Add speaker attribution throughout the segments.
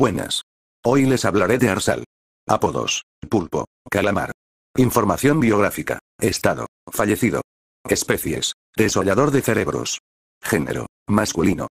Speaker 1: Buenas. Hoy les hablaré de Arsal. Apodos. Pulpo. Calamar. Información biográfica. Estado. Fallecido. Especies. Desollador de cerebros. Género. Masculino.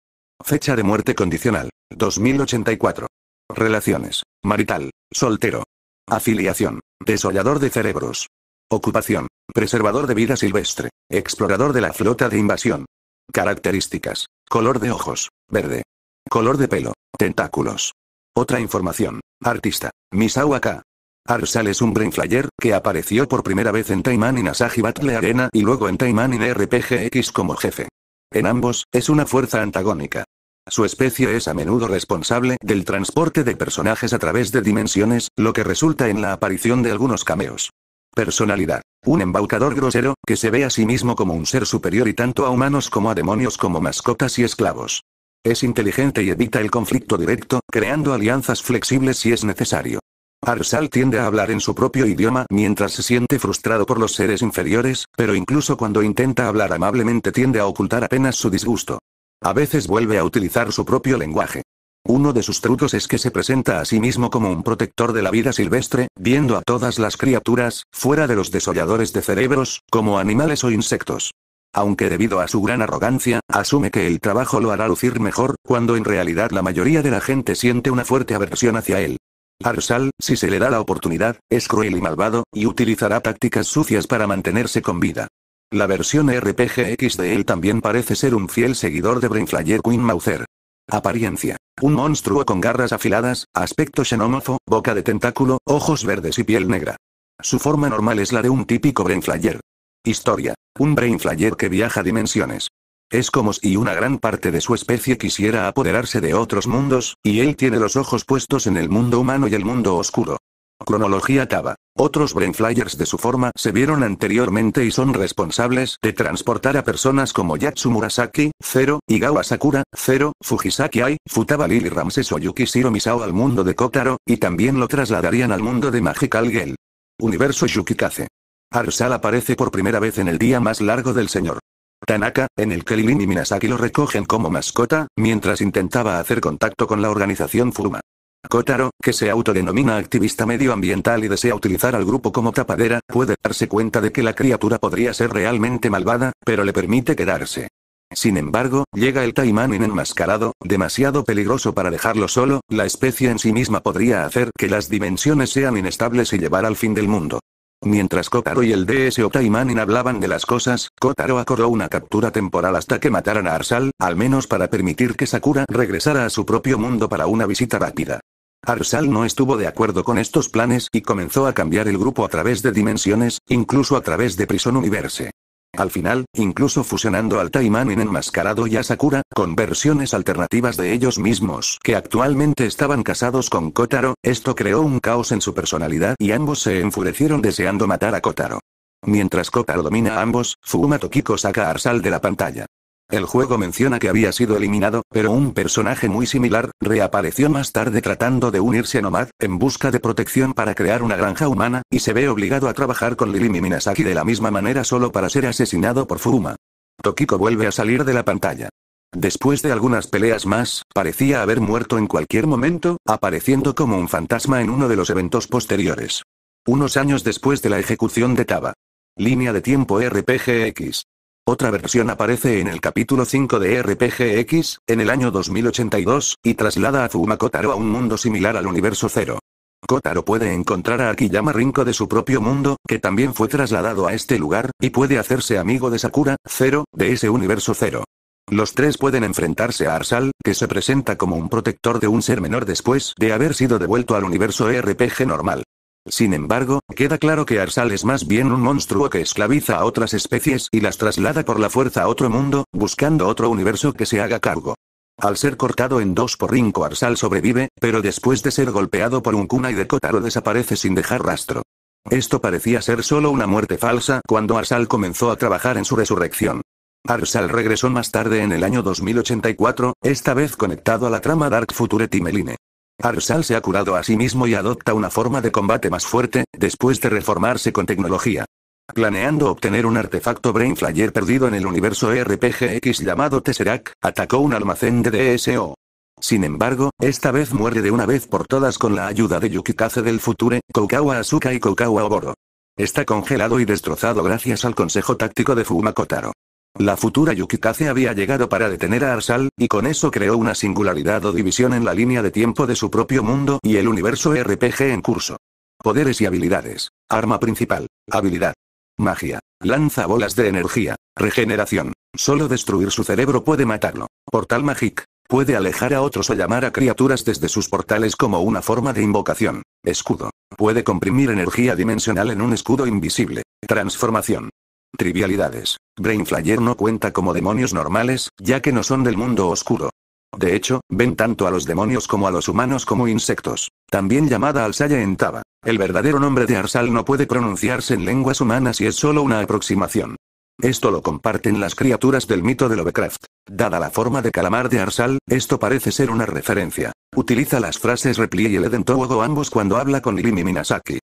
Speaker 1: Fecha de muerte condicional. 2084. Relaciones. Marital. Soltero. Afiliación. Desollador de cerebros. Ocupación. Preservador de vida silvestre. Explorador de la flota de invasión. Características. Color de ojos. Verde. Color de pelo. Tentáculos. Otra información. Artista. Misawaka. Arsal es un Flyer, que apareció por primera vez en Taiman y Asagi Battle Arena y luego en Taiman in RPGX como jefe. En ambos, es una fuerza antagónica. Su especie es a menudo responsable del transporte de personajes a través de dimensiones, lo que resulta en la aparición de algunos cameos. Personalidad. Un embaucador grosero, que se ve a sí mismo como un ser superior y tanto a humanos como a demonios como mascotas y esclavos. Es inteligente y evita el conflicto directo, creando alianzas flexibles si es necesario. Arsal tiende a hablar en su propio idioma mientras se siente frustrado por los seres inferiores, pero incluso cuando intenta hablar amablemente tiende a ocultar apenas su disgusto. A veces vuelve a utilizar su propio lenguaje. Uno de sus trucos es que se presenta a sí mismo como un protector de la vida silvestre, viendo a todas las criaturas, fuera de los desolladores de cerebros, como animales o insectos aunque debido a su gran arrogancia, asume que el trabajo lo hará lucir mejor, cuando en realidad la mayoría de la gente siente una fuerte aversión hacia él. Arsal, si se le da la oportunidad, es cruel y malvado, y utilizará tácticas sucias para mantenerse con vida. La versión RPGX de él también parece ser un fiel seguidor de Brainflyer Queen Mauser. Apariencia. Un monstruo con garras afiladas, aspecto xenómofo, boca de tentáculo, ojos verdes y piel negra. Su forma normal es la de un típico Brainflyer. Historia. Un brain flyer que viaja dimensiones. Es como si una gran parte de su especie quisiera apoderarse de otros mundos, y él tiene los ojos puestos en el mundo humano y el mundo oscuro. Cronología Taba. Otros Brain Flyers de su forma se vieron anteriormente y son responsables de transportar a personas como Yatsu Murasaki, Zero, Igawa Sakura, Zero, Fujisaki Ai, Futaba Lily Ramses Oyuki Shiro Misao al mundo de Kotaro, y también lo trasladarían al mundo de Magical Girl. Universo Yukikaze. Arsal aparece por primera vez en el día más largo del señor. Tanaka, en el que Lilin y Minasaki lo recogen como mascota, mientras intentaba hacer contacto con la organización Fuma. Kotaro, que se autodenomina activista medioambiental y desea utilizar al grupo como tapadera, puede darse cuenta de que la criatura podría ser realmente malvada, pero le permite quedarse. Sin embargo, llega el Taimanin enmascarado, demasiado peligroso para dejarlo solo, la especie en sí misma podría hacer que las dimensiones sean inestables y llevar al fin del mundo. Mientras Kotaro y el DSO Taimanin hablaban de las cosas, Kotaro acordó una captura temporal hasta que mataran a Arsal, al menos para permitir que Sakura regresara a su propio mundo para una visita rápida. Arsal no estuvo de acuerdo con estos planes y comenzó a cambiar el grupo a través de dimensiones, incluso a través de Prison Universe. Al final, incluso fusionando al en enmascarado y a Sakura, con versiones alternativas de ellos mismos que actualmente estaban casados con Kotaro, esto creó un caos en su personalidad y ambos se enfurecieron deseando matar a Kotaro. Mientras Kotaro domina a ambos, Fuma Tokiko saca a Arsal de la pantalla. El juego menciona que había sido eliminado, pero un personaje muy similar, reapareció más tarde tratando de unirse a Nomad, en busca de protección para crear una granja humana, y se ve obligado a trabajar con y Minasaki de la misma manera solo para ser asesinado por Furuma. Tokiko vuelve a salir de la pantalla. Después de algunas peleas más, parecía haber muerto en cualquier momento, apareciendo como un fantasma en uno de los eventos posteriores. Unos años después de la ejecución de Taba. Línea de tiempo RPGX. Otra versión aparece en el capítulo 5 de RPGX, en el año 2082, y traslada a Zuma Kotaro a un mundo similar al universo cero. Kotaro puede encontrar a Akiyama Rinko de su propio mundo, que también fue trasladado a este lugar, y puede hacerse amigo de Sakura, Cero, de ese universo cero. Los tres pueden enfrentarse a Arsal, que se presenta como un protector de un ser menor después de haber sido devuelto al universo RPG normal. Sin embargo, queda claro que Arsal es más bien un monstruo que esclaviza a otras especies y las traslada por la fuerza a otro mundo, buscando otro universo que se haga cargo. Al ser cortado en dos por Rinco, Arsal sobrevive, pero después de ser golpeado por un kunai y de Kotaro desaparece sin dejar rastro. Esto parecía ser solo una muerte falsa cuando Arsal comenzó a trabajar en su resurrección. Arsal regresó más tarde en el año 2084, esta vez conectado a la trama Dark Future Timeline. Arsal se ha curado a sí mismo y adopta una forma de combate más fuerte, después de reformarse con tecnología. Planeando obtener un artefacto Brain perdido en el universo RPGX llamado Tesseract, atacó un almacén de DSO. Sin embargo, esta vez muere de una vez por todas con la ayuda de Yukikaze del futuro, Koukawa Asuka y Koukawa Oboro. Está congelado y destrozado gracias al consejo táctico de Fumakotaro. La futura Yukikaze había llegado para detener a Arsal, y con eso creó una singularidad o división en la línea de tiempo de su propio mundo y el universo RPG en curso. Poderes y habilidades. Arma principal. Habilidad. Magia. Lanza bolas de energía. Regeneración. Solo destruir su cerebro puede matarlo. Portal Magic. Puede alejar a otros o llamar a criaturas desde sus portales como una forma de invocación. Escudo. Puede comprimir energía dimensional en un escudo invisible. Transformación. Trivialidades. Brainflyer no cuenta como demonios normales, ya que no son del mundo oscuro. De hecho, ven tanto a los demonios como a los humanos como insectos. También llamada Alsaya en Taba. El verdadero nombre de Arsal no puede pronunciarse en lenguas humanas y es solo una aproximación. Esto lo comparten las criaturas del mito de Lovecraft. Dada la forma de calamar de Arsal, esto parece ser una referencia. Utiliza las frases Repli y el Eden ambos cuando habla con Irimi Minasaki.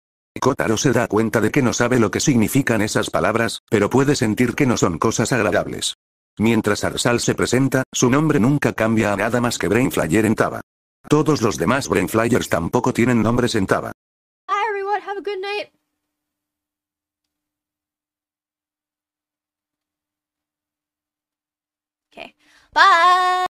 Speaker 1: Kotaro se da cuenta de que no sabe lo que significan esas palabras, pero puede sentir que no son cosas agradables. Mientras Arsal se presenta, su nombre nunca cambia a nada más que Brainflyer en Taba. Todos los demás Brainflyers tampoco tienen nombres en Taba. everyone, have a good night. Bye.